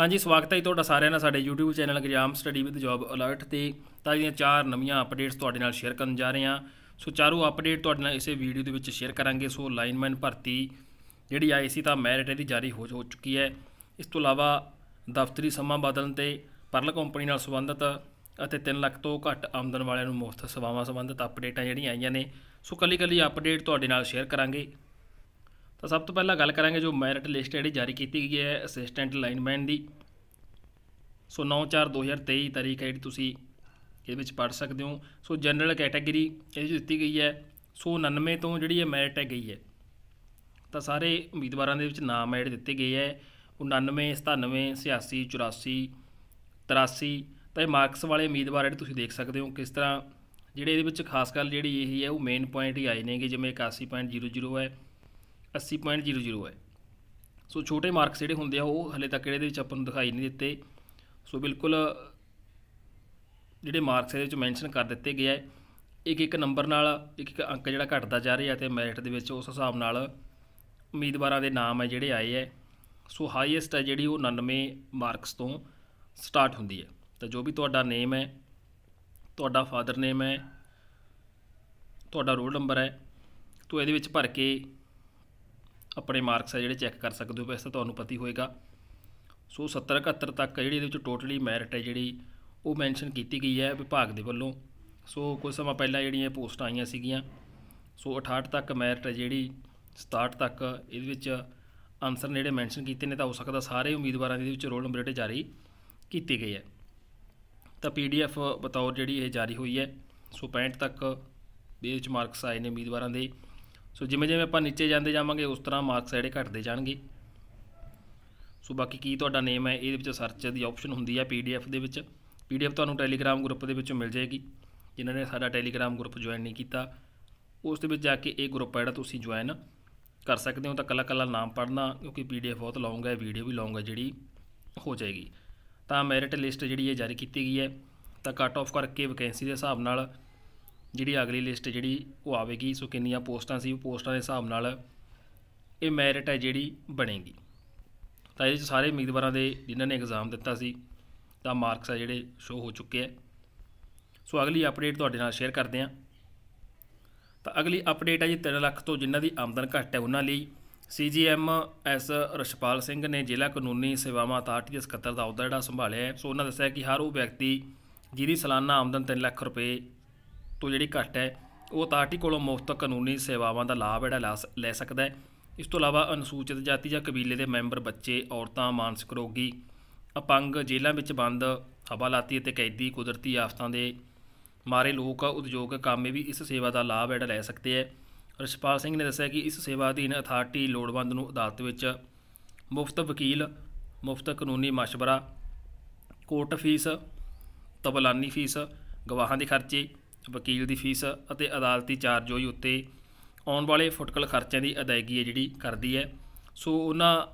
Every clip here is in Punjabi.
ਹਾਂਜੀ ਸਵਾਗਤ ਹੈ ਤੁਹਾਡਾ ਸਾਰਿਆਂ ਦਾ ਸਾਡੇ YouTube channel exam study with job alert ਤੇ ਤਾਜ਼ੀਆਂ ਚਾਰ ਨਵੀਆਂ ਅਪਡੇਟਸ ਤੁਹਾਡੇ ਨਾਲ ਸ਼ੇਅਰ ਕਰਨ ਜਾ ਰਹੇ ਹਾਂ ਸੋ ਚਾਰੋਂ ਅਪਡੇਟ ਤੁਹਾਡੇ ਨਾਲ ਇਸੇ ਵੀਡੀਓ ਦੇ ਵਿੱਚ ਸ਼ੇਅਰ ਕਰਾਂਗੇ ਸੋ ਲਾਈਨਮੈਨ ਭਰਤੀ ਜਿਹੜੀ ਆਈ ਸੀ ਤਾਂ ਮੈਰਿਟ ਇਹਦੀ ਜਾਰੀ ਹੋ ਚੁੱਕੀ ਹੈ ਇਸ ਤੋਂ ਇਲਾਵਾ ਦਫ਼ਤਰੀ ਸਮਾਂ ਬਦਲਣ ਤੇ ਪਰਲ ਕੰਪਨੀ ਨਾਲ ਸੰਬੰਧਿਤ ਅਤੇ 3 ਲੱਖ ਤੋਂ ਘੱਟ ਆਮਦਨ ਵਾਲਿਆਂ ਨੂੰ ਮੁਫਤ ਸੇਵਾਵਾਂ ਸੰਬੰਧਿਤ ਅਪਡੇਟਾਂ ਜਿਹੜੀਆਂ ਆਈਆਂ ਨੇ ਸੋ ਕੱਲੀ ਕੱਲੀ ਅਪਡੇਟ ਤੁਹਾਡੇ ਨਾਲ ਸ਼ੇਅਰ ਕਰਾਂਗੇ ਤਾਂ ਸਭ ਤੋਂ ਪਹਿਲਾਂ ਗੱਲ ਕਰਾਂਗੇ ਜੋ ਮੈਰਿਟ ਲਿਸਟ ਜਿਹੜੀ ਜਾਰੀ ਕੀਤੀ ਗਈ ਹੈ ਅਸਿਸਟੈਂਟ ਲਾਈਨਮੈਨ ਦੀ ਸੋ 9/4/2023 ਤਾਰੀਖ ਹੈ ਜਿਹੜੀ ਤੁਸੀਂ ਇਹਦੇ ਵਿੱਚ ਪੜ ਸਕਦੇ ਹੋ ਸੋ ਜਨਰਲ ਕੈਟਾਗਰੀ ਇਹਦੇ ਵਿੱਚ ਦਿੱਤੀ ਗਈ ਹੈ ਸੋ 99 ਤੋਂ ਜਿਹੜੀ ਇਹ ਮੈਰਿਟ ਹੈ ਗਈ ਹੈ ਤਾਂ ਸਾਰੇ ਉਮੀਦਵਾਰਾਂ ਦੇ ਵਿੱਚ ਨਾਮ ਐਡ ਦਿੱਤੇ ਗਏ ਹੈ 99 97 86 84 83 ਤਾਂ ਇਹ ਮਾਰਕਸ ਵਾਲੇ ਉਮੀਦਵਾਰ ਜਿਹੜੇ ਤੁਸੀਂ ਦੇਖ ਸਕਦੇ ਹੋ ਕਿਸ ਤਰ੍ਹਾਂ ਜਿਹੜੇ ਇਹਦੇ ਵਿੱਚ ਖਾਸ ਕਰ ਜਿਹੜੀ ਇਹ ਹੈ ਉਹ ਮੇਨ ਪੁਆਇੰਟ ਹੀ ਆਏ ਨੇਗੇ ਜਿਵੇਂ 81.00 ਹੈ 80.00 ਹੈ ਸੋ ਛੋਟੇ ਮਾਰਕਸ ਜਿਹੜੇ ਹੁੰਦੇ ਆ ਉਹ ਹਲੇ ਤੱਕ ਇਹਦੇ ਵਿੱਚ ਆਪਾਂ ਨੂੰ ਦਿਖਾਈ ਨਹੀਂ ਦਿੱਤੇ ਸੋ ਬਿਲਕੁਲ ਜਿਹੜੇ ਮਾਰਕਸ ਇਹਦੇ ਵਿੱਚ ਮੈਂਸ਼ਨ ਕਰ ਦਿੱਤੇ ਗਏ ਹੈ ਇੱਕ ਇੱਕ ਨੰਬਰ ਨਾਲ ਇੱਕ ਇੱਕ ਅੰਕ ਜਿਹੜਾ ਘਟਦਾ ਜਾ ਰਿਹਾ ਤੇ ਮੈਰਿਟ ਦੇ ਵਿੱਚ ਉਸ ਹਿਸਾਬ ਨਾਲ ਉਮੀਦਵਾਰਾਂ ਦੇ ਨਾਮ ਹੈ ਜਿਹੜੇ ਆਏ ਹੈ ਸੋ ਹਾਈਐਸਟ ਹੈ ਜਿਹੜੀ ਉਹ 99 ਮਾਰਕਸ ਤੋਂ ਸਟਾਰਟ ਹੁੰਦੀ ਹੈ ਤਾਂ ਜੋ ਵੀ ਤੁਹਾਡਾ ਨੇਮ ਹੈ ਤੁਹਾਡਾ ਫਾਦਰ ਨੇਮ ਹੈ ਤੁਹਾਡਾ ਰੋਲ ਨੰਬਰ ਹੈ ਤੋ ਇਹਦੇ ਵਿੱਚ ਭਰ ਕੇ ਆਪਣੇ ਮਾਰਕਸ ਆ ਜਿਹੜੇ ਚੈੱਕ ਕਰ ਸਕਦੇ ਹੋ ਬਸ ਤਾਂ ਤੁਹਾਨੂੰ ਹੀ ਹੋਏਗਾ ਸੋ 70 71 ਤੱਕ ਜਿਹੜੀ ਇਹਦੇ ਵਿੱਚ ਟੋਟਲੀ ਮੈਰਿਟ ਹੈ ਜਿਹੜੀ ਉਹ ਮੈਂਸ਼ਨ ਕੀਤੀ ਗਈ ਹੈ ਵਿਭਾਗ ਦੇ ਵੱਲੋਂ ਸੋ ਕੁਝ ਸਮਾਂ ਪਹਿਲਾਂ ਜਿਹੜੀਆਂ ਪੋਸਟ ਆਈਆਂ ਸੀਗੀਆਂ ਸੋ 68 ਤੱਕ ਮੈਰਿਟ ਹੈ ਜਿਹੜੀ 67 ਤੱਕ ਇਹਦੇ ਵਿੱਚ ਆਨਸਰ ਜਿਹੜੇ ਮੈਂਸ਼ਨ ਕੀਤੇ ਨੇ ਤਾਂ ਹੋ ਸਕਦਾ ਸਾਰੇ ਉਮੀਦਵਾਰਾਂ ਦੇ ਵਿੱਚ ਰੋਲ ਨੰਬਰ ਜਿਹੜੇ ਜਾਰੀ ਕੀਤੇ ਗਏ ਹੈ ਤਾਂ ਪੀਡੀਐਫ ਬਤੌਰ ਜਿਹੜੀ ਇਹ ਜਾਰੀ ਹੋਈ ਹੈ ਸੋ 65 ਤੱਕ ਦੇ ਵਿੱਚ ਮਾਰਕਸ ਆਏ ਨੇ ਉਮੀਦਵਾਰਾਂ ਦੇ ਸੋ ਜਿਵੇਂ ਜਿਵੇਂ ਆਪਾਂ ਨੀਚੇ ਜਾਂਦੇ ਜਾਵਾਂਗੇ ਉਸ ਤਰ੍ਹਾਂ ਮਾਰਕਸ ਜਿਹੜੇ ਘਟਦੇ ਜਾਣਗੇ ਸੋ ਬਾਕੀ ਕੀ ਤੁਹਾਡਾ ਨੇਮ ਹੈ ਇਹਦੇ ਵਿੱਚ ਸਰਚ ਦੀ ਆਪਸ਼ਨ ਹੁੰਦੀ ਹੈ ਪੀਡੀਐਫ ਦੇ ਵਿੱਚ ਪੀਡੀਐਫ ਤੁਹਾਨੂੰ ਟੈਲੀਗ੍ਰਾਮ ਗਰੁੱਪ ਦੇ ਵਿੱਚੋਂ ਮਿਲ ਜਾਏਗੀ ਜਿਨ੍ਹਾਂ ਨੇ ਸਾਡਾ ਟੈਲੀਗ੍ਰਾਮ ਗਰੁੱਪ ਜੁਆਇਨ ਨਹੀਂ ਕੀਤਾ ਉਸ ਦੇ ਵਿੱਚ ਜਾ ਕੇ ਇਹ ਗਰੁੱਪ ਜਿਹੜਾ ਤੁਸੀਂ ਜੁਆਇਨ ਕਰ ਸਕਦੇ ਹੋ ਤਾਂ ਕੱਲਾ ਕੱਲਾ ਨਾਮ ਪੜਨਾ ਕਿਉਂਕਿ ਪੀਡੀਐਫ ਬਹੁਤ ਲੌਂਗ ਹੈ ਵੀਡੀਓ ਵੀ ਲੌਂਗ ਹੈ ਜਿਹੜੀ ਹੋ ਜਾਏਗੀ ਤਾਂ ਮੈਰਿਟ ਲਿਸਟ ਜਿਹੜੀ ਇਹ ਜਾਰੀ ਕੀਤੀ ਗਈ ਹੈ ਤਾਂ ਕੱਟ ਆਫ ਕਰਕੇ ਵੈਕੈਂਸੀ ਦੇ ਹਿਸਾਬ ਨਾਲ ਜਿਹੜੀ ਅਗਲੀ ਲਿਸਟ ਜਿਹੜੀ ਉਹ ਆਵੇਗੀ ਸੋ ਕਿੰਨੀਆਂ ਪੋਸਟਾਂ ਸੀ ਉਹ ਪੋਸਟਾਂ ਦੇ ਹਿਸਾਬ ਨਾਲ ਇਹ ਮੈਰਿਟ ਹੈ ਜਿਹੜੀ ਬਣੇਗੀ ਤਾਂ ਇਹਦੇ ਵਿੱਚ ਸਾਰੇ ਉਮੀਦਵਾਰਾਂ ਦੇ ਜਿਨ੍ਹਾਂ ਨੇ ਐਗਜ਼ਾਮ ਦਿੱਤਾ ਸੀ ਤਾਂ ਮਾਰਕਸ ਆ ਜਿਹੜੇ ਸ਼ੋ ਹੋ ਚੁੱਕੇ ਆ ਸੋ ਅਗਲੀ ਅਪਡੇਟ ਤੁਹਾਡੇ ਨਾਲ ਸ਼ੇਅਰ ਕਰਦੇ ਆ ਤਾਂ ਅਗਲੀ ਅਪਡੇਟ ਹੈ ਜੀ 3 ਲੱਖ ਤੋਂ ਜਿਨ੍ਹਾਂ ਦੀ ਆਮਦਨ ਘੱਟ ਹੈ ਉਹਨਾਂ ਲਈ ਸੀਜੀਐਮ ਐਸ ਰਸ਼ਪਾਲ ਸਿੰਘ ਨੇ ਜ਼ਿਲ੍ਹਾ ਕਾਨੂੰਨੀ ਸੇਵਾਵਾਂ ਅਥਾਰਟੀ ਦੇ ਸਕੱਤਰ ਦਾ ਅਹੁਦਾ ਜਿਹੜਾ ਸੰਭਾਲਿਆ ਹੈ ਸੋ ਉਹਨਾਂ ਦੱਸਿਆ ਕਿ ਹਰ ਉਹ ਵਿਅਕਤੀ ਜਿਹਦੀ ਸਾਲਾਨਾ ਆਮਦਨ 3 ਲੱਖ ਰੁਪਏ ਤੋਂ ਜਿਹੜੀ ਘੱਟ ਹੈ ਉਹ ਅਥਾਰਟੀ ਕੋਲੋਂ ਮੁਫਤ ਕਾਨੂੰਨੀ ਸੇਵਾਵਾਂ ਦਾ ਲਾਭ ਜਿਹੜਾ ਲੈ ਸਕਦਾ ਹੈ ਇਸ ਤੋਂ ਇਲਾਵਾ ਅਨੁਸੂਚਿਤ ਜਾਤੀ ਜਾਂ ਕਬੀਲੇ ਦੇ ਮੈਂਬਰ ਬੱਚੇ ਔਰਤਾਂ ਮਾਨਸਿਕ ਰੋਗੀ ਅਪੰਗ ਜੇਲ੍ਹਾਂ ਵਿੱਚ ਬੰਦ ਹਵਾਲਾਤੀ ਅਤੇ ਕੈਦੀ ਕੁਦਰਤੀ ਆਫਤਾਂ ਦੇ ਮਾਰੇ ਲੋਕ ਉਦਯੋਗ ਕਾਮੇ ਵੀ ਇਸ ਸੇਵਾ ਦਾ ਲਾਭ ਜਿਹੜਾ ਲੈ ਸਕਦੇ ਹੈ ਰਿਸ਼ਪਾਲ ਸਿੰਘ ਨੇ ਦੱਸਿਆ ਕਿ ਇਸ ਸੇਵਾ ਅਧੀਨ ਅਥਾਰਟੀ ਲੋੜਵੰਦ ਨੂੰ ਅਦਾਲਤ ਵਿੱਚ ਮੁਫਤ ਵਕੀਲ ਮੁਫਤ ਕਾਨੂੰਨੀ ਮਸ਼ਵਰਾ ਕੋਰਟ ਫੀਸ ਤਬਲਾਨੀ ਫੀਸ ਗਵਾਹਾਂ ਦੇ ਖਰਚੇ ਵਕੀਲ ਦੀ ਫੀਸ ਅਤੇ ਅਦਾਲਤੀ ਚਾਰਜੋਈ ਉੱਤੇ ਆਉਣ ਵਾਲੇ ਫੁਟਕਲ ਖਰਚਿਆਂ ਦੀ ਅਦਾਇਗੀ ਹੈ ਜਿਹੜੀ ਕਰਦੀ ਹੈ ਸੋ ਉਹਨਾਂ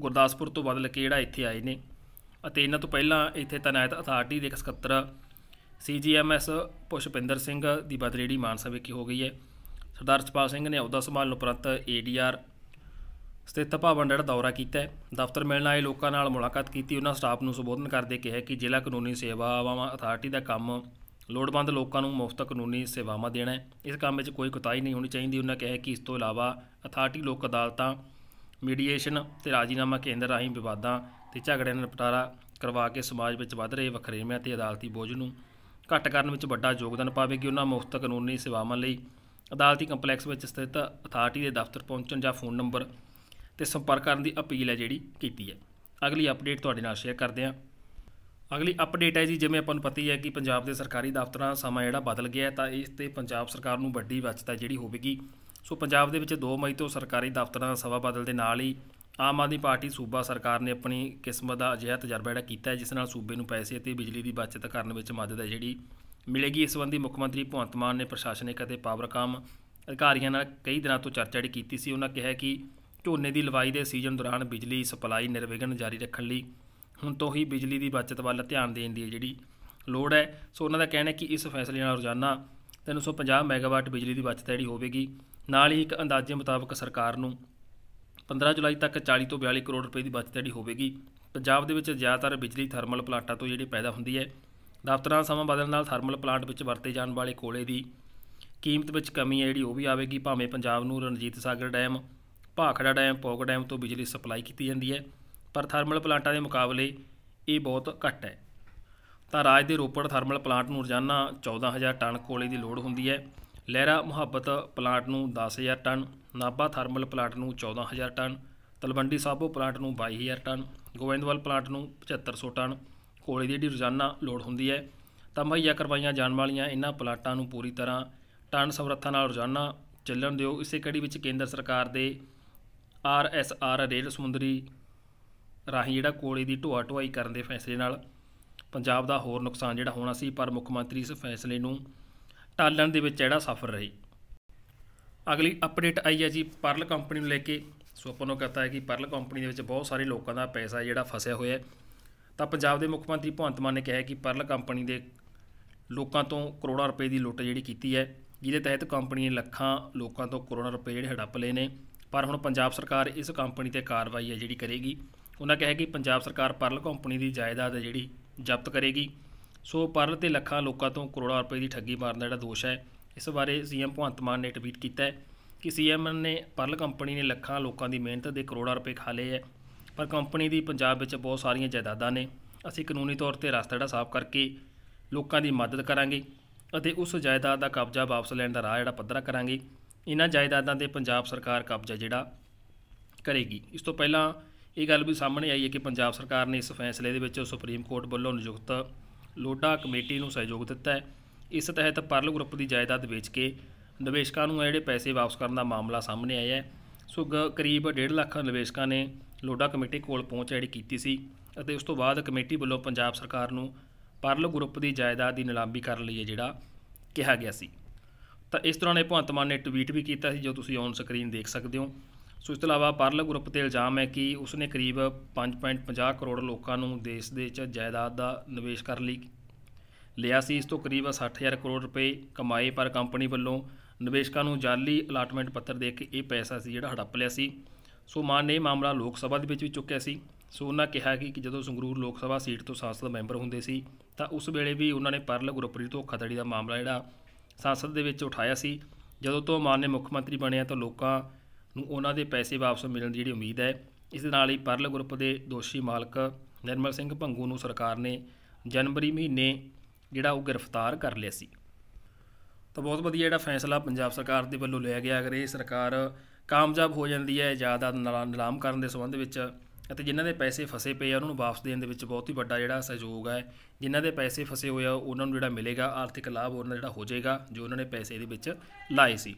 ਗੁਰਦਾਸਪੁਰ ਤੋਂ ਬਦਲ ਕੇ ਜਿਹੜਾ ਇੱਥੇ ਆਏ ਨੇ ਅਤੇ ਇਹਨਾਂ ਤੋਂ ਪਹਿਲਾਂ ਇੱਥੇ ਤਨਾਇਤ ਅਥਾਰਟੀ ਦੇ ਸਕੱਤਰ ਸੀਜੀਐਮਐਸ ਪੁਸ਼ਪਿੰਦਰ ਸਿੰਘ ਦੀ ਬਦਲੀ ਜਿਹੜੀ ਮਾਨਸਾ ਵਿਖੇ ਹੋ ਗਈ ਹੈ ਸਰਦਾਰ ਸਪਾਲ ਸਿੰਘ ਨੇ ਅਹੁਦਾ ਸੰਭਾਲਣ ਉਪਰੰਤ ਏਡੀਆਰ ਸਥਿਤ ਭਵਨ ਦਾ ਦੌਰਾ ਕੀਤਾ ਦਫ਼ਤਰ ਮਿਲਣ ਆਏ ਲੋਕਾਂ ਨਾਲ ਮੁਲਾਕਾਤ ਕੀਤੀ ਉਹਨਾਂ ਸਟਾਫ ਨੂੰ ਸੰਬੋਧਨ ਕਰਦੇ ਕਿਹਾ ਕਿ ਜ਼ਿਲ੍ਹਾ ਕਾਨੂੰਨੀ ਸੇਵਾਵਾਂ ਅਥਾਰਟੀ ਦਾ ਕੰਮ ਲੋੜਵੰਦ ਲੋਕਾਂ ਨੂੰ ਮੁਫਤ ਕਾਨੂੰਨੀ ਸੇਵਾਵਾਂ ਦੇਣਾ ਹੈ ਇਸ ਕੰਮ ਵਿੱਚ ਕੋਈ ਕੁਤਾਈ ਨਹੀਂ ਹੋਣੀ ਚਾਹੀਦੀ ਉਹਨਾਂ ਕਿਹਾ ਕਿ ਇਸ ਤੋਂ ਇਲਾਵਾ ਅਥਾਰਟੀ ਲੋਕ ਅਦਾਲਤਾਂ ਮੀਡੀਏਸ਼ਨ ਤੇ ਰਾਜੀਨਾਮਾ ਕੇਂਦਰ ਰਾਹੀਂ ਵਿਵਾਦਾਂ ਤੇ ਝਗੜਿਆਂ ਦਾ ਨਿਪਟਾਰਾ ਕਰਵਾ ਕੇ ਸਮਾਜ ਵਿੱਚ ਵੱਧ ਰਹੇ ਵਖਰੇਵਿਆਂ ਤੇ ਅਦਾਲਤੀ ਬੋਝ ਨੂੰ ਘੱਟ ਕਰਨ ਵਿੱਚ ਵੱਡਾ ਯੋਗਦਾਨ ਪਾਵੇਗੀ ਉਹਨਾਂ ਮੁਫਤ ਕਾਨੂੰਨੀ ਸੇਵਾਵਾਂ ਲਈ ਅਦਾਲਤੀ ਕੰਪਲੈਕਸ ਵਿੱਚ ਸਥਿਤ ਅਥਾਰਟੀ ਦੇ ਦਫ਼ਤਰ ਪਹੁੰਚਣ ਜਾਂ ਫੋਨ ਨੰਬਰ ਤੇ ਸੰਪਰਕ ਕਰਨ ਦੀ ਅਪੀਲ ਹੈ ਜਿਹੜੀ ਕੀਤੀ ਹੈ ਅਗਲੀ ਅਪਡੇਟ ਤੁਹਾਡੇ ਨਾਲ ਸ਼ੇਅਰ ਕਰਦੇ ਹਾਂ ਅਗਲੀ ਅਪਡੇਟ ਹੈ ਜੀ ਜਿਵੇਂ ਆਪਾਂ ਨੂੰ ਪਤਾ ਹੀ ਹੈ ਕਿ ਪੰਜਾਬ ਦੇ ਸਰਕਾਰੀ ਦਫ਼ਤਰਾਂ ਸਮਾਂ ਜਿਹੜਾ ਬਦਲ ਗਿਆ ਹੈ ਤਾਂ ਇਸ ਤੇ ਪੰਜਾਬ ਸਰਕਾਰ ਨੂੰ ਵੱਡੀ ਬਚਤਾ ਜਿਹੜੀ ਹੋਵੇਗੀ ਸੋ ਪੰਜਾਬ ਦੇ ਵਿੱਚ 2 ਮਈ ਤੋਂ ਸਰਕਾਰੀ ਦਫ਼ਤਰਾਂ ਦਾ ਸਵਾ ਬਦਲ ਦੇ ਨਾਲ ਹੀ ਆਮ ਆਦਮੀ ਪਾਰਟੀ ਸੂਬਾ ਸਰਕਾਰ ਨੇ ਆਪਣੀ ਕਿਸਮਤ ਦਾ ਅਜਿਹਾ ਤਜਰਬਾ ਜਿਹੜਾ ਕੀਤਾ ਜਿਸ ਨਾਲ ਸੂਬੇ ਨੂੰ ਪੈਸੇ ਤੇ ਬਿਜਲੀ ਦੀ ਬਚਤ ਕਰਨ ਵਿੱਚ ਮਦਦ ਹੈ ਜਿਹੜੀ ਮਿਲੇਗੀ ਇਸ ਸੰਬੰਧੀ ਮੁੱਖ ਮੰਤਰੀ ਭਵੰਤ ਮਾਨ ਨੇ ਪ੍ਰਸ਼ਾਸਨਿਕ ਅਤੇ ਪਾਵਰਕਾਮ ਅਧਿਕਾਰੀਆਂ ਨਾਲ ਕਈ ਦਿਨਾਂ ਤੋਂ ਚਰਚਾ ਜਿਹੜੀ ਕੀਤੀ ਸੀ ਉਹਨਾਂ ਕਿਹਾ ਕਿ ਝੋਨੇ ਦੀ ਲਵਾਈ ਦੇ ਸੀਜ਼ਨ ਦੌਰਾਨ ਬਿਜਲੀ ਸਪਲਾਈ ਨਿਰਵਿਘਨ ਜਾਰੀ ਰੱਖਣ ਲਈ ਹੁਣ ਤੋਂ ਹੀ ਬਿਜਲੀ ਦੀ ਬਚਤ ਵੱਲ ਧਿਆਨ ਦੇਣ ਦੀ ਜਿਹੜੀ ਲੋੜ ਹੈ ਸੋ ਉਹਨਾਂ ਦਾ ਕਹਿਣਾ ਹੈ ਕਿ ਇਸ ਫੈਸਲੇ ਨਾਲ ਰੋਜ਼ਾਨਾ 350 ਮੈਗਾਵਾਟ ਬਿਜਲੀ ਦੀ ਬਚਤ ਜਿਹੜੀ ਹੋਵੇਗੀ ਨਾਲ ਹੀ ਇੱਕ ਅੰਦਾਜ਼ੇ ਮੁਤਾਬਕ ਸਰਕਾਰ ਨੂੰ 15 ਜੁਲਾਈ ਤੱਕ 40 ਤੋਂ 42 ਕਰੋੜ ਰੁਪਏ ਦੀ ਬਚਤ ਜਿਹੜੀ ਹੋਵੇਗੀ ਪੰਜਾਬ ਦੇ ਵਿੱਚ ਜ਼ਿਆਦਾਤਰ ਬਿਜਲੀ ਥਰਮਲ ਪਲਾਂਟਾਂ ਤੋਂ ਜਿਹੜੀ ਪੈਦਾ ਹੁੰਦੀ ਹੈ ਦਫ਼ਤਰਾਂ ਸਮਾਂ ਬਦਲਣ ਨਾਲ ਥਰਮਲ ਪਲਾਂਟ ਵਿੱਚ ਵਰਤੇ ਜਾਣ ਵਾਲੇ ਕੋਲੇ ਦੀ ਕੀਮਤ ਵਿੱਚ ਕਮੀ ਹੈ ਜਿਹੜੀ ਉਹ ਵੀ ਆਵੇਗੀ ਭਾਵੇਂ ਪੰਜਾਬ ਨੂੰ Ranjit Sagar dam Bhakra dam Pong dam ਤੋਂ ਬਿਜਲੀ ਸਪਲਾਈ ਕੀਤੀ ਜਾਂਦੀ ਹੈ ਪਰ ਥਰਮਲ ਪਲਾਂਟਾਂ ਦੇ ਮੁਕਾਬਲੇ ਇਹ ਬਹੁਤ ਘੱਟ ਹੈ ਤਾਂ ਰਾਜ ਦੇ ਰੋਪੜ ਥਰਮਲ ਪਲਾਂਟ ਨੂੰ ਰੋਜ਼ਾਨਾ 14000 ਟਨ ਕੋਲੇ ਦੀ ਲੋਡ ਹੁੰਦੀ ਹੈ ਲਹਿਰਾ ਮੁਹੱਬਤ ਪਲਾਂਟ ਨੂੰ 10000 ਟਨ ਨਾਭਾ ਥਰਮਲ ਪਲਾਂਟ ਨੂੰ 14000 ਟਨ ਤਲਵੰਡੀ ਸਾਬੋ ਪਲਾਂਟ ਨੂੰ 22000 ਟਨ ਗੋਵਿੰਦਵਾਲ ਪਲਾਂਟ ਨੂੰ 7500 ਟਨ ਕੋਲੇ ਦੀ ਜਿਹੜੀ ਰੋਜ਼ਾਨਾ ਲੋਡ ਹੁੰਦੀ ਹੈ ਤਾਂ ਮਹੱਈਆ ਕਰਵਾਈਆਂ ਜਾਣ ਵਾਲੀਆਂ ਇਹਨਾਂ ਪਲਾਂਟਾਂ ਨੂੰ ਪੂਰੀ ਤਰ੍ਹਾਂ ਟਨ ਸਮਰੱਥਾ ਨਾਲ ਰੋਜ਼ਾਨਾ ਚੱਲਣ ਦਿਓ ਇਸੇ ਕੜੀ ਵਿੱਚ ਕੇਂਦਰ ਸਰਕਾਰ they are S R rail ਸਮੁੰਦਰੀ ਰਾਹੀਂ ਜਿਹੜਾ ਕੋਲੇ ਦੀ ਢੋਆ ਢੁਆਈ ਕਰਨ ਦੇ ਫੈਸਲੇ ਨਾਲ ਪੰਜਾਬ ਦਾ ਹੋਰ ਨੁਕਸਾਨ ਜਿਹੜਾ ਹੋਣਾ ਸੀ ਪਰ ਮੁੱਖ ਮੰਤਰੀ ਇਸ ਫੈਸਲੇ ਨੂੰ ਟਾਲਣ ਦੇ ਵਿੱਚ ਜਿਹੜਾ ਸਫਲ ਰਹੇ ਅਗਲੀ ਅਪਡੇਟ ਆਈ ਹੈ ਜੀ ਪਰਲ ਕੰਪਨੀ ਨੂੰ ਲੈ ਕੇ ਸੋ ਆਪਾਂ ਨੂੰ ਕਹਤਾ ਹੈ ਕਿ ਪਰਲ ਕੰਪਨੀ ਦੇ ਵਿੱਚ ਬਹੁਤ ਸਾਰੇ ਲੋਕਾਂ ਦਾ ਪੈਸਾ ਜਿਹੜਾ ਫਸਿਆ ਹੋਇਆ ਹੈ ਤਾਂ ਪੰਜਾਬ ਦੇ ਮੁੱਖ ਮੰਤਰੀ ਭਵੰਤ ਮਾਨ ਨੇ ਕਿਹਾ ਕਿ ਪਰਲ ਕੰਪਨੀ ਦੇ ਲੋਕਾਂ ਤੋਂ ਕਰੋੜਾਂ ਰੁਪਏ ਦੀ ਲੁੱਟ ਜਿਹੜੀ ਕੀਤੀ ਹੈ ਜਿਹਦੇ ਤਹਿਤ ਕੰਪਨੀ ਨੇ ਲੱਖਾਂ ਲੋਕਾਂ ਤੋਂ ਕਰੋੜਾਂ ਰੁਪਏ ਜਿਹੜੇ ਹੜੱਪ ਲਏ ਨੇ ਪਰ ਹੁਣ ਪੰਜਾਬ ਸਰਕਾਰ ਇਸ ਕੰਪਨੀ ਤੇ ਕਾਰਵਾਈ ਹੈ ਜਿਹੜੀ ਕਰੇਗੀ ਉਹਨਾਂ ਕਿਹਾ ਕਿ ਪੰਜਾਬ ਸਰਕਾਰ ਪਰਲ ਕੰਪਨੀ ਦੀ ਜਾਇਦਾਦ ਜਿਹੜੀ ਜ਼ਬਤ ਕਰੇਗੀ ਸੋ ਪਰਲ ਤੇ ਲੱਖਾਂ ਲੋਕਾਂ ਤੋਂ ਕਰੋੜਾਂ ਰੁਪਏ ਦੀ ਠੱਗੀ ਮਾਰਨ ਦਾ ਜਿਹੜਾ ਦੋਸ਼ ਹੈ ਇਸ ਬਾਰੇ ਸੀਐਮ ਭਵੰਤ ਮਾਨ ਨੇ ਟਵੀਟ ਕੀਤਾ ਹੈ ਕਿ ਸੀਐਮ ਨੇ ਪਰਲ ਕੰਪਨੀ ਨੇ ਲੱਖਾਂ ਲੋਕਾਂ ਦੀ ਮਿਹਨਤ ਦੇ ਕਰੋੜਾਂ ਰੁਪਏ ਖਾ ਲਏ ਹੈ ਪਰ ਕੰਪਨੀ ਦੀ ਪੰਜਾਬ ਵਿੱਚ ਬਹੁਤ ਸਾਰੀਆਂ ਜਾਇਦਾਦਾਂ ਨੇ ਅਸੀਂ ਕਾਨੂੰਨੀ ਤੌਰ ਤੇ ਰਸਤਾ ਜਿਹੜਾ ਸਾਫ਼ ਕਰਕੇ ਲੋਕਾਂ ਦੀ ਮਦਦ ਕਰਾਂਗੇ ਅਤੇ ਉਸ ਜਾਇਦਾਦ ਦਾ ਕਬਜ਼ਾ ਵਾਪਸ ਲੈਣ ਦਾ ਰਾਹ ਜਿਹੜਾ ਪੱਧਰਾ ਕਰਾਂਗੇ ਇਹਨਾਂ ਜਾਇਦਾਦਾਂ ਤੇ ਪੰਜਾਬ ਸਰਕਾਰ ਕਬਜ਼ਾ ਜਿਹੜਾ ਕਰੇਗੀ ਇਸ ਤੋਂ ਪਹਿਲਾਂ ਇਹ ਗੱਲ ਵੀ ਸਾਹਮਣੇ ਆਈ ਹੈ ਕਿ ਪੰਜਾਬ ਸਰਕਾਰ ਨੇ ਇਸ ਫੈਸਲੇ ਦੇ ਵਿੱਚ ਸੁਪਰੀਮ ਕੋਰਟ ਵੱਲੋਂ ਨਿਯੁਕਤ ਲੋਡਾ ਕਮੇਟੀ ਨੂੰ ਸਹਿਯੋਗ ਦਿੱਤਾ ਹੈ ਇਸ ਤਹਿਤ ਪਰਲ ਗਰੁੱਪ ਦੀ ਜਾਇਦਾਦ ਵੇਚ ਕੇ ਨਿਵੇਸ਼ਕਾਂ ਨੂੰ ਜਿਹੜੇ ਪੈਸੇ ਵਾਪਸ ਕਰਨ ਦਾ ਮਾਮਲਾ ਸਾਹਮਣੇ ਆਇਆ ਹੈ ਸੋ ਕਰੀਬ 1.5 ਲੱਖ ਨਿਵੇਸ਼ਕਾਂ ਨੇ ਲੋਡਾ ਕਮੇਟੀ ਕੋਲ ਪਹੁੰਚ ਜਿਹੜੀ ਕੀਤੀ ਸੀ ਅਤੇ ਉਸ ਤੋਂ ਬਾਅਦ ਕਮੇਟੀ ਵੱਲੋਂ ਪੰਜਾਬ ਸਰਕਾਰ ਨੂੰ ਪਰਲ ਗਰੁੱਪ ਦੀ ਜਾਇਦਾਦ ਦੀ ਨਿਲਾਮੀ ਕਰਨ ਲਈ ਜਿਹੜਾ ਕਿਹਾ ਗਿਆ ਸੀ ਤਾਂ ਇਸ ਤਰ੍ਹਾਂ ਨੇ ਭਵੰਤ ਮਾਨ ਨੇ ਟਵੀਟ ਵੀ ਕੀਤਾ ਸੀ ਜੋ ਤੁਸੀਂ ਔਨ ਸਕਰੀਨ ਦੇਖ ਸਕਦੇ ਹੋ ਸੋ ਇਸ ਤੋਂ ਇਲਾਵਾ ਪਰਲ ਗਰੁੱਪ ਤੇ ਇਲਜ਼ਾਮ ਹੈ ਕਿ ਉਸਨੇ ਕਰੀਬ 5.50 ਕਰੋੜ ਲੋਕਾਂ ਨੂੰ ਦੇਸ਼ ਦੇ ਵਿੱਚ ਜਾਇਦਾਦ ਦਾ ਨਿਵੇਸ਼ ਕਰਨ ਲਈ ਲਿਆ ਸੀ ਇਸ ਤੋਂ ਕਰੀਬ 60000 ਕਰੋੜ ਰੁਪਏ ਕਮਾਏ ਪਰ ਕੰਪਨੀ ਵੱਲੋਂ ਨਿਵੇਸ਼ਕਾਂ ਨੂੰ ਜਾਲੀ ਅਲਾਟਮੈਂਟ ਪੱਤਰ ਦੇ ਕੇ ਇਹ ਪੈਸਾ ਸੀ ਜਿਹੜਾ ਹੜੱਪ ਲਿਆ ਸੀ ਸੋ ਮਾਨ ਨੇ ਮਾਮਲਾ ਲੋਕ ਸਭਾ ਦੇ ਵਿੱਚ ਵੀ ਚੁੱਕਿਆ ਸੀ ਸੋ ਉਹਨਾਂ ਕਿਹਾ ਕਿ ਜਦੋਂ ਸੰਗਰੂਰ ਲੋਕ ਸਭਾ ਸੀਟ ਤੋਂ ਸੰਸਦ ਮੈਂਬਰ ਹੁੰਦੇ ਸੀ ਤਾਂ ਉਸ ਵੇਲੇ ਵੀ ਉਹਨਾਂ ਨੇ ਪਰਲ ਗਰੁੱਪ ਦੀ ਧੋਖਾਧੜੀ ਦਾ ਮਾਮਲਾ ਜਿਹੜਾ ਸੰਸਦ ਦੇ ਵਿੱਚ ਉਠਾਇਆ ਸੀ ਜਦੋਂ ਤੋਂ ਮਾਨ ਨੇ ਮੁੱਖ ਮੰਤਰੀ ਬਣਿਆ ਤਾਂ ਲੋਕਾਂ ਨੂੰ ਉਹਨਾਂ ਦੇ ਪੈਸੇ ਵਾਪਸ ਮਿਲਣ ਦੀ ਜਿਹੜੀ ਉਮੀਦ ਹੈ ਇਸ ਦੇ ਨਾਲ ਹੀ ਪਰਲ ਗਰੁੱਪ ਦੇ ਦੋਸ਼ੀ ਮਾਲਕ ਨਿਰਮਲ ਸਿੰਘ ਭੰਗੂ ਨੂੰ ਸਰਕਾਰ ਨੇ ਜਨਵਰੀ ਮਹੀਨੇ ਜਿਹੜਾ ਉਹ ਗ੍ਰਿਫਤਾਰ ਕਰ ਲਿਆ ਸੀ ਤਾਂ ਬਹੁਤ ਵਧੀਆ ਜਿਹੜਾ ਫੈਸਲਾ ਪੰਜਾਬ ਸਰਕਾਰ ਦੇ ਵੱਲੋਂ ਲਿਆ ਗਿਆ ਅਗਰ ਇਹ ਸਰਕਾਰ ਕਾਮਯਾਬ ਹੋ ਜਾਂਦੀ ਹੈ ਜ਼ਿਆਦਾ ਨਿਲਾਮ ਕਰਨ ਦੇ ਸੰਬੰਧ ਵਿੱਚ ਅਤੇ ਜਿਨ੍ਹਾਂ ਦੇ ਪੈਸੇ ਫਸੇ ਪਏ ਆ ਉਹਨਾਂ ਨੂੰ ਵਾਪਸ ਦੇਣ ਦੇ ਵਿੱਚ ਬਹੁਤ ਹੀ ਵੱਡਾ ਜਿਹੜਾ ਸਹਿਯੋਗ ਹੈ ਜਿਨ੍ਹਾਂ ਦੇ ਪੈਸੇ ਫਸੇ ਹੋਏ ਆ ਉਹਨਾਂ ਨੂੰ ਜਿਹੜਾ ਮਿਲੇਗਾ ਆਰਥਿਕ ਲਾਭ ਉਹਨਾਂ ਜਿਹੜਾ ਹੋ ਜਾਏਗਾ ਜੋ ਉਹਨਾਂ ਨੇ ਪੈਸੇ ਦੇ ਵਿੱਚ ਲਾਏ ਸੀ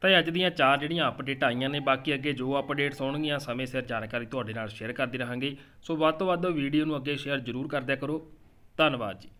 ਤਾਂ ਅੱਜ ਦੀਆਂ ਚਾਰ ਜਿਹੜੀਆਂ ਅਪਡੇਟ ਆਈਆਂ ਨੇ ਬਾਕੀ ਅੱਗੇ ਜੋ ਅਪਡੇਟਸ ਆਉਣਗੀਆਂ ਸਮੇਂ ਸਿਰ ਜਾਣਕਾਰੀ ਤੁਹਾਡੇ ਨਾਲ ਸ਼ੇਅਰ ਕਰਦੇ ਰਹਾਂਗੇ ਸੋ ਵੱਧ ਤੋਂ ਵੱਧ ਵੀਡੀਓ ਨੂੰ ਅੱਗੇ ਸ਼ੇਅਰ ਜ਼ਰੂਰ ਕਰਦਿਆ ਕਰੋ ਧੰਨਵਾਦ ਜੀ